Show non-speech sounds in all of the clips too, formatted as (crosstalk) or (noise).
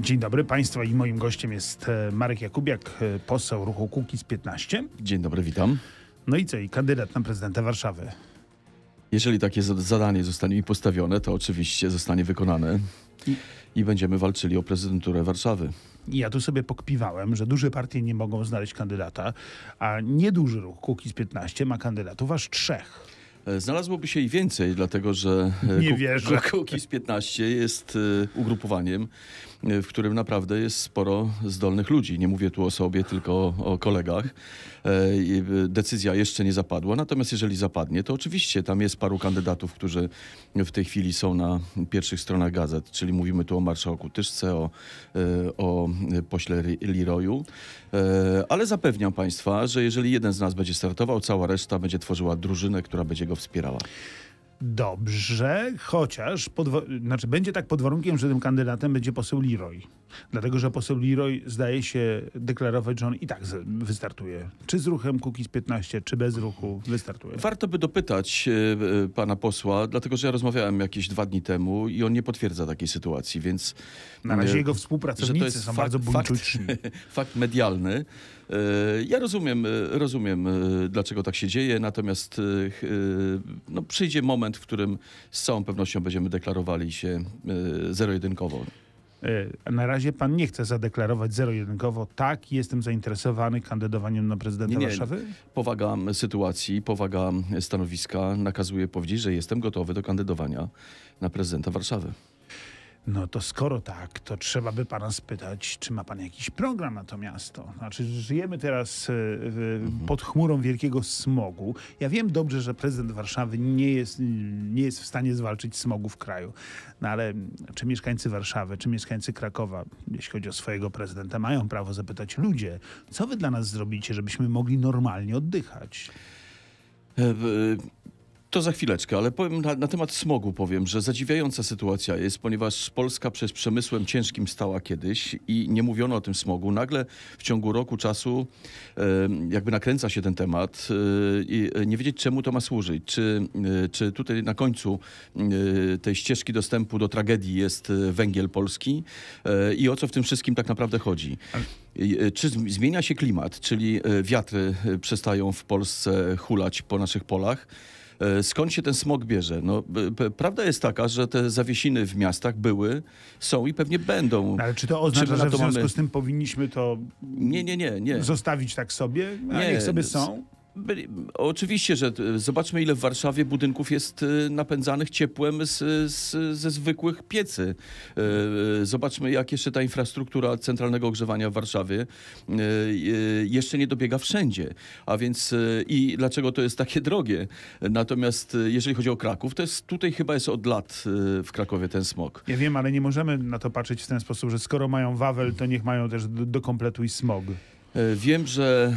Dzień dobry Państwu i moim gościem jest e, Marek Jakubiak, e, poseł ruchu Kukiz 15. Dzień dobry, witam. No i co, i kandydat na prezydenta Warszawy. Jeżeli takie zadanie zostanie mi postawione, to oczywiście zostanie wykonane i, i będziemy walczyli o prezydenturę Warszawy. Ja tu sobie pokpiwałem, że duże partie nie mogą znaleźć kandydata, a nieduży ruch Kukiz 15 ma kandydatów aż trzech. E, znalazłoby się i więcej, dlatego że e, Nie wierzę. Kukiz 15 jest e, ugrupowaniem, w którym naprawdę jest sporo zdolnych ludzi. Nie mówię tu o sobie, tylko o, o kolegach. Decyzja jeszcze nie zapadła, natomiast jeżeli zapadnie, to oczywiście tam jest paru kandydatów, którzy w tej chwili są na pierwszych stronach gazet, czyli mówimy tu o marszałku Tyszce, o, o pośle Liroju, ale zapewniam Państwa, że jeżeli jeden z nas będzie startował, cała reszta będzie tworzyła drużynę, która będzie go wspierała. Dobrze, chociaż pod, znaczy będzie tak pod warunkiem, że tym kandydatem będzie poseł Leroy. Dlatego, że poseł Leroy zdaje się deklarować, że on i tak wystartuje. Czy z ruchem Kukiz 15, czy bez ruchu wystartuje. Warto by dopytać y, pana posła, dlatego, że ja rozmawiałem jakieś dwa dni temu i on nie potwierdza takiej sytuacji, więc... Na razie y, jego współpracownicy są fakt, bardzo buńczuczni. Fakt, fakt (laughs) medialny. E, ja rozumiem, e, rozumiem, e, dlaczego tak się dzieje, natomiast no, przyjdzie moment, w którym z całą pewnością będziemy deklarowali się zero-jedynkowo. Na razie pan nie chce zadeklarować zero-jedynkowo, tak, jestem zainteresowany kandydowaniem na prezydenta nie, Warszawy? Powaga sytuacji, powaga stanowiska nakazuje powiedzieć, że jestem gotowy do kandydowania na prezydenta Warszawy. No to skoro tak, to trzeba by pana spytać, czy ma pan jakiś program na to miasto? Znaczy, żyjemy teraz e, e, mhm. pod chmurą wielkiego smogu. Ja wiem dobrze, że prezydent Warszawy nie jest, nie jest w stanie zwalczyć smogu w kraju, no ale czy mieszkańcy Warszawy, czy mieszkańcy Krakowa, jeśli chodzi o swojego prezydenta, mają prawo zapytać ludzie, co wy dla nas zrobicie, żebyśmy mogli normalnie oddychać? E, to za chwileczkę, ale powiem na, na, temat smogu powiem, że zadziwiająca sytuacja jest, ponieważ Polska przez przemysłem ciężkim stała kiedyś i nie mówiono o tym smogu. Nagle w ciągu roku czasu jakby nakręca się ten temat y, i y, nie wiedzieć czemu to ma służyć. Czy, y, czy tutaj na końcu tej ścieżki dostępu do tragedii jest węgiel polski i o co w tym wszystkim tak naprawdę chodzi? Czy zmienia się klimat, czyli wiatry przestają w Polsce hulać po naszych polach? E, skąd się ten smog bierze? No, prawda jest taka, że te zawiesiny w miastach były, są i pewnie będą. No, ale czy to oznacza, czy że w związku mamy... z tym powinniśmy to nie, nie, nie, nie. zostawić tak sobie? A nie, niech sobie są? Byli, oczywiście, że e, zobaczmy, ile w Warszawie budynków jest e, napędzanych ciepłem z, z, ze zwykłych piecy. E, zobaczmy, jak jeszcze ta infrastruktura centralnego ogrzewania w Warszawie jeszcze nie dobiega wszędzie. A więc i dlaczego to jest takie (laughs) drogie. Natomiast jeżeli chodzi o Kraków, to jest tutaj chyba jest od lat w Krakowie ten smog. Ja wiem, ale nie możemy na to patrzeć w ten sposób, że skoro mają Wawel, to niech mają też do, do kompletu i smog. E, wiem, że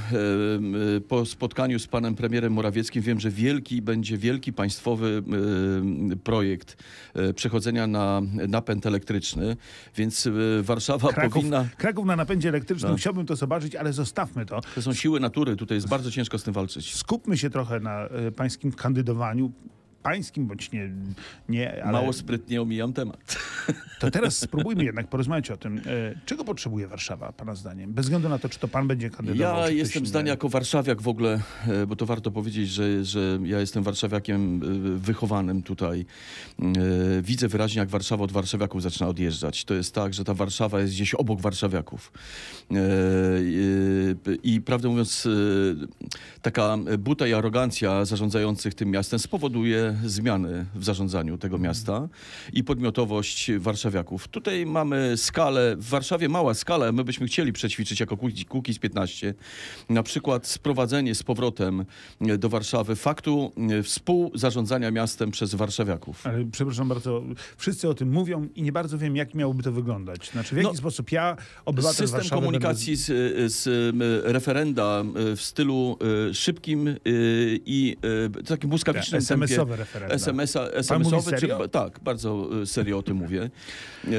e, po spotkaniu z panem premierem Morawieckim wiem, że wielki będzie wielki państwowy e, projekt przechodzenia na napęd elektryczny, więc Warszawa Kraków, powinna. Kraków na napędzie elektrycznym no. chciałbym to zobaczyć, ale zostawmy to. To są siły natury, tutaj jest bardzo ciężko z tym walczyć. Skupmy się trochę na pańskim kandydowaniu pańskim, bądź nie. nie ale... Mało sprytnie omijam temat. (laughs) To teraz spróbujmy jednak porozmawiać o tym, e, czego potrzebuje Warszawa, Pana zdaniem? Bez względu na to, czy to Pan będzie kandydował. Ja jestem zdania jako warszawiak w ogóle, e, bo to warto powiedzieć, że, że ja jestem warszawiakiem e, wychowanym tutaj. Widzę wyraźnie, jak Warszawa od warszawiaków zaczyna odjeżdżać. To jest tak, że ta Warszawa jest gdzieś obok warszawiaków. I prawdę mówiąc, taka buta i arogancja zarządzających tym miastem spowoduje, zmiany w zarządzaniu tego miasta i podmiotowość warszawiaków. Tutaj mamy skalę, w Warszawie mała skala, my byśmy chcieli przećwiczyć jako z 15, na przykład sprowadzenie z powrotem do Warszawy faktu e, współzarządzania miastem przez warszawiaków. Ale przepraszam bardzo, wszyscy o tym mówią i nie bardzo wiem, jak miałoby to wyglądać. Znaczy, w jaki no, sposób ja, obywatel System Warszawy komunikacji będę... z, z referenda e, w stylu e, szybkim i takim błyskawicznym tak, SMS-owe referenda. SMS-a, sms Czy, tak, bardzo e, serio o tym mówię. E,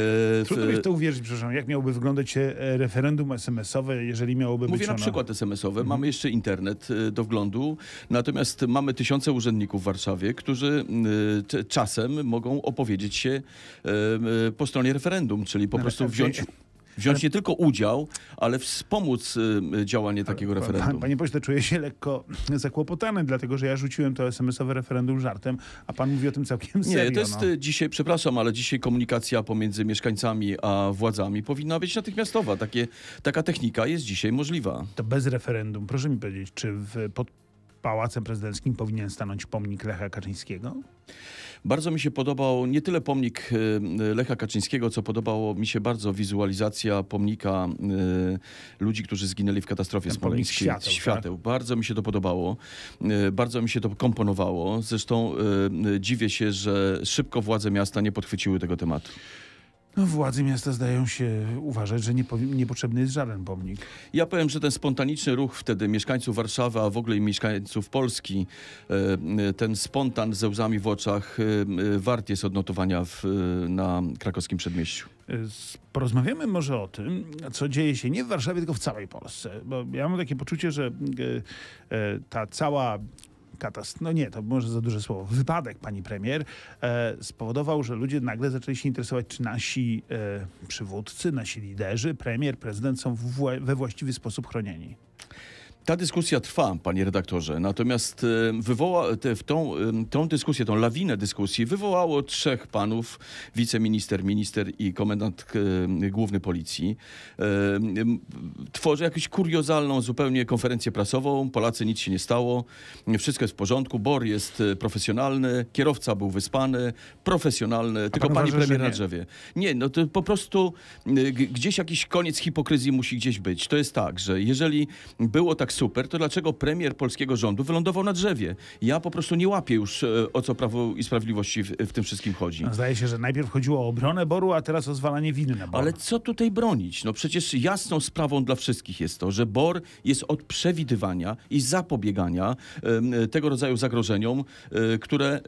Trudno mi w to uwierzyć, przepraszam. Jak miałoby wyglądać e, referendum SMS-owe, jeżeli miałoby Mówię być na przykład SMS-owe. Mhm. Mamy jeszcze internet e, do wglądu, natomiast mamy tysiące urzędników w Warszawie, którzy czasem mogą opowiedzieć się po stronie referendum, czyli po na prostu wziąć... Wziąć nie tylko udział, ale wspomóc y, y, działanie takiego referendum. Panie pośle, czuję się lekko zakłopotany, dlatego że ja rzuciłem to SMS-owe referendum żartem, a pan mówi o tym całkiem serio. Nie, to jest no. Y, dzisiaj, przepraszam, ale dzisiaj komunikacja pomiędzy mieszkańcami a władzami powinna być natychmiastowa. Takie, taka technika jest dzisiaj możliwa. To bez referendum. Proszę mi powiedzieć, czy w, pod Pałacem Prezydenckim powinien stanąć pomnik Lecha Kaczyńskiego? Bardzo mi się podobał nie tyle pomnik y, Lecha Kaczyńskiego, co podobało mi się bardzo wizualizacja pomnika y, ludzi, którzy zginęli w katastrofie Ten smoleńskiej. Świateł. Tak? świateł. Bardzo mi się to podobało. Y, bardzo mi się to komponowało. Zresztą dziwię się, że szybko władze miasta nie podchwyciły tego tematu. No, władze miasta zdają się uważać, że niepotrzebny jest żaden pomnik. Ja powiem, że ten spontaniczny ruch wtedy mieszkańców Warszawy, a w ogóle i mieszkańców Polski, e, e, ten spontan ze łzami w oczach e, wart jest odnotowania w, na krakowskim przedmieściu. Porozmawiamy może o tym, co dzieje się nie w Warszawie, tylko w całej Polsce. Bo ja mam takie poczucie, że ta cała katastrof, no nie, to może za duże słowo, wypadek pani premier e, spowodował, że ludzie nagle zaczęli się interesować, czy nasi e, przywódcy, nasi liderzy, premier, prezydent są w, we właściwy sposób chronieni. Ta dyskusja trwa, panie redaktorze, natomiast e, wywoła te, w tą, tą dyskusję, tą lawinę dyskusji wywołało trzech panów, wiceminister, minister i komendant e, główny policji. E, tworzy jakąś kuriozalną zupełnie konferencję prasową, Polacy nic się nie stało, wszystko jest w porządku, BOR jest profesjonalny, kierowca był wyspany, profesjonalny, tylko pan pani uważa, premier na drzewie. Nie, no to po prostu gdzieś jakiś koniec hipokryzji musi gdzieś być. To jest tak, że jeżeli było tak super, to dlaczego premier polskiego rządu wylądował na drzewie? Ja po prostu nie łapię już, e, o co Prawo i Sprawiedliwości w, w tym wszystkim chodzi. No, zdaje się, że najpierw chodziło o obronę Boru, a teraz o zwalanie winy na Boru. Ale co tutaj bronić? No przecież jasną sprawą dla wszystkich jest to, że Bor jest od przewidywania i zapobiegania tego rodzaju zagrożeniom, e, które,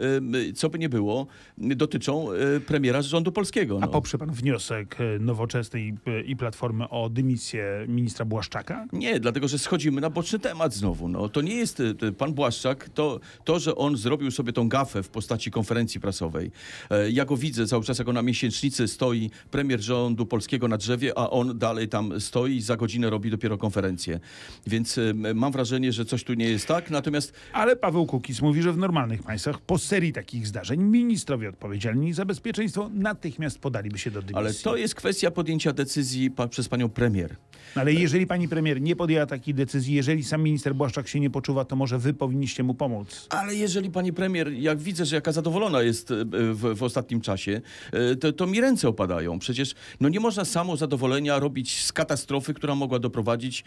co by nie było, dotyczą e, premiera rządu polskiego. No. A poprze pan wniosek Nowoczesnej i Platformy o dymisję ministra Błaszczaka? Nie, dlatego, że schodzimy na boczny temat znowu. No. To nie jest y, y, pan Błaszczak, to, to, że on zrobił sobie tą gafę w postaci konferencji prasowej. E, ja go widzę cały czas, jak on na miesięcznicy stoi, premier rządu polskiego na drzewie, a on dalej tam stoi i za godzinę robi dopiero konferencję. Więc y, mam wrażenie, że coś tu nie jest tak, natomiast... Ale Paweł Kukiz mówi, że w normalnych państwach po serii takich zdarzeń ministrowie odpowiedzialni za bezpieczeństwo natychmiast podaliby się do dymisji. Ale to jest kwestia podjęcia decyzji pa przez panią premier. No, ale jeżeli pani premier nie podjęła takiej decyzji, jeżeli sam minister Błaszczak się nie poczuwa, to może wy powinniście mu pomóc. Ale jeżeli pani premier, jak widzę, że jaka zadowolona jest e, e, w, w ostatnim czasie, e, to, to, mi ręce opadają. Przecież no nie można samo zadowolenia robić z katastrofy, która mogła doprowadzić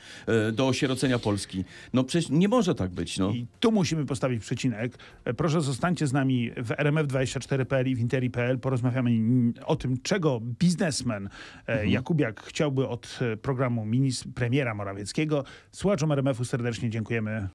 do osierocenia Polski. No przecież nie może tak być. No. I tu musimy postawić przecinek. Proszę zostańcie z nami w rmf24.pl i w interi.pl. Porozmawiamy o tym, czego biznesmen mhm. Jakubiak chciałby od programu premiera Morawieckiego. Słuchaczom RMF AMF-u serdecznie dziękujemy